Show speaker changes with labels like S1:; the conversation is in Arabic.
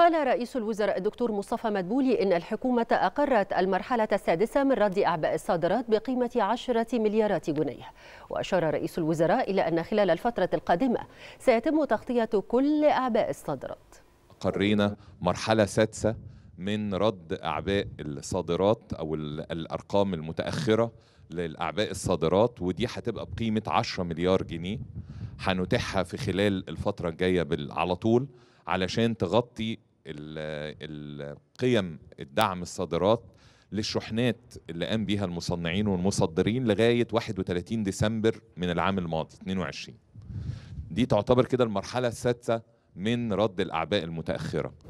S1: قال رئيس الوزراء الدكتور مصطفى مدبولي إن الحكومة أقرت المرحلة السادسة من رد أعباء الصادرات بقيمة 10 مليارات جنيه وأشار رئيس الوزراء إلى أن خلال الفترة القادمة سيتم تغطية كل أعباء الصادرات
S2: قرينا مرحلة سادسة من رد أعباء الصادرات أو الأرقام المتأخرة للأعباء الصادرات ودي هتبقى بقيمة 10 مليار جنيه هنتيحها في خلال الفترة الجاية على طول علشان تغطي القيم الدعم الصادرات للشحنات اللي قام بيها المصنعين والمصدرين لغاية 31 ديسمبر من العام الماضي 22 دي تعتبر كده المرحلة السادسة من رد الأعباء المتأخرة